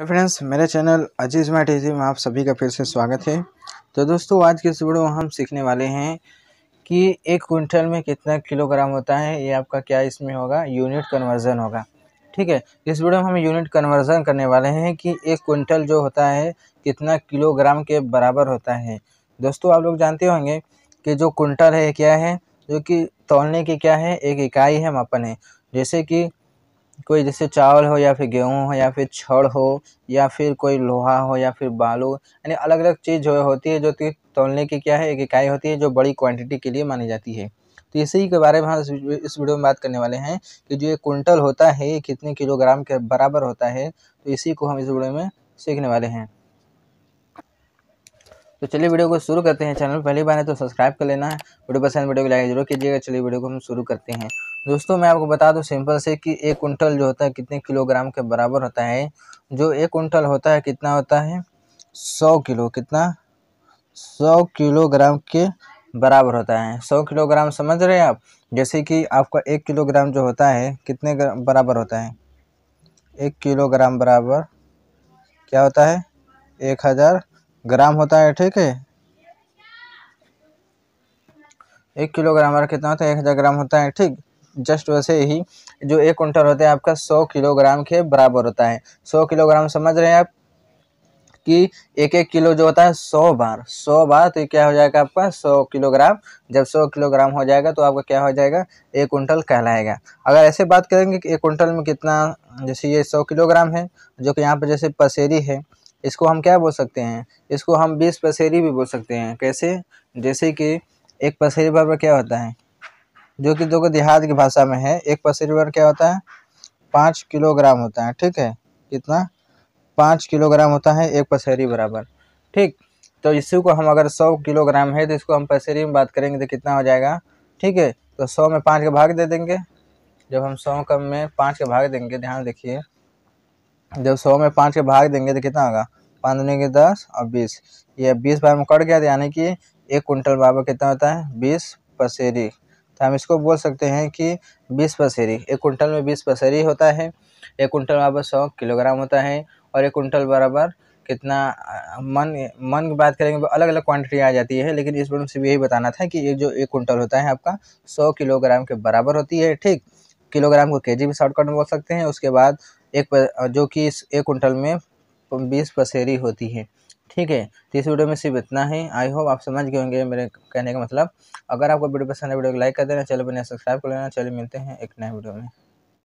hello friends मेरे channel अजीज मैट इजी में आप सभी का फिर से स्वागत है तो दोस्तों आज के इस वीडियो में हम सीखने वाले हैं कि एक क्विंटल में कितना किलोग्राम होता है ये आपका क्या इसमें होगा यूनिट कन्वर्जन होगा ठीक है इस वीडियो में हम यूनिट कन्वर्जन करने वाले हैं कि एक क्विंटल जो होता है कितना किलोग्राम के बराबर होता है दोस्तों आप लोग जानते होंगे कि जो क्विंटल है क्या है जो कि तोलने की क्या है एक इकाई है मापन है जैसे कि कोई जैसे चावल हो या फिर गेहूँ हो या फिर छड़ हो या फिर कोई लोहा हो या फिर बालू यानी अलग अलग चीज़ जो होती है जो कि तोलने की क्या है एक इकाई होती है जो बड़ी क्वांटिटी के लिए मानी जाती है तो इसी के बारे में हम इस वीडियो में बात करने वाले हैं कि जो ये कुंटल होता है कितने किलोग्राम के बराबर होता है तो इसी को हम इस वीडियो में सीखने वाले हैं तो चलिए वीडियो को शुरू करते हैं चैनल पहली बार है तो सब्सक्राइब कर लेना है वीडियो पसंद वीडियो को लाइक जरूर कीजिएगा चलिए वीडियो को हम शुरू करते हैं दोस्तों मैं आपको बता दूं सिंपल से कि एक कुंटल जो होता है कितने किलोग्राम के बराबर होता है जो एक कुंटल होता है कितना होता है सौ किलो कितना सौ किलोग्राम के बराबर होता है सौ किलोग्राम समझ रहे हैं आप जैसे कि आपका एक किलोग्राम जो होता है कितने बराबर होता है एक किलोग्राम बराबर क्या होता है एक हज़ार ग्राम होता है ठीक है एक किलोग्राम हमारा कितना होता है एक हज़ार ग्राम होता है ठीक जस्ट वैसे ही जो एक कुंटल होता है आपका सौ किलोग्राम के बराबर होता है सौ किलोग्राम समझ रहे हैं आप कि एक एक किलो जो होता है सौ बार सौ बार तो क्या हो जाएगा आपका सौ किलोग्राम जब सौ किलोग्राम हो जाएगा तो आपका क्या हो जाएगा एक कुंटल कहलाएगा अगर ऐसे बात करेंगे कि एक कुंटल में कितना जैसे ये सौ किलोग्राम है जो कि यहाँ पर जैसे पसेरी है इसको हम क्या बोल सकते हैं इसको हम बीस पसेरी भी बोल सकते हैं कैसे जैसे कि एक पसेरी बार क्या होता है जो कि देखो देहात की भाषा में है एक पसेरी बार क्या होता है पाँच किलोग्राम होता है ठीक है कितना पाँच किलोग्राम होता है एक पसेरी बराबर ठीक तो इसी को हम अगर सौ किलोग्राम है तो इसको हम पसेरी में बात करेंगे तो कितना हो जाएगा ठीक है तो सौ में पाँच का भाग दे देंगे जब हम सौ कम में पाँच का भाग देंगे ध्यान देखिए जब सौ में पाँच का भाग देंगे तो कितना होगा पाँच के दस और बीस ये बीस बार में कट गया तो यानी कि एक कुंटल बराबर कितना होता है बीस पसेरी तो हम इसको बोल सकते हैं कि बीस पसेरी एक कुंटल में बीस पसेरी होता है एक कुंटल बराबर सौ किलोग्राम होता है और एक कुंटल बराबर कितना मन मन की बात करेंगे अलग अलग क्वांटिटी आ जाती है लेकिन इस बार सिर्फ यही बताना था कि ये जो एक कुंटल होता है आपका सौ किलोग्राम के बराबर होती है ठीक किलोग्राम को केजी भी शॉर्टकट में बोल सकते हैं उसके बाद एक पर, जो कि इस एक कुंटल में बीस पसेरी होती है ठीक है तो इस वीडियो में सिर्फ इतना ही आई होप आप समझ गए होंगे मेरे कहने का मतलब अगर आपको वीडियो पसंद है वीडियो को लाइक कर देना चैनल पर सब्सक्राइब कर लेना चलिए मिलते हैं एक नए वीडियो में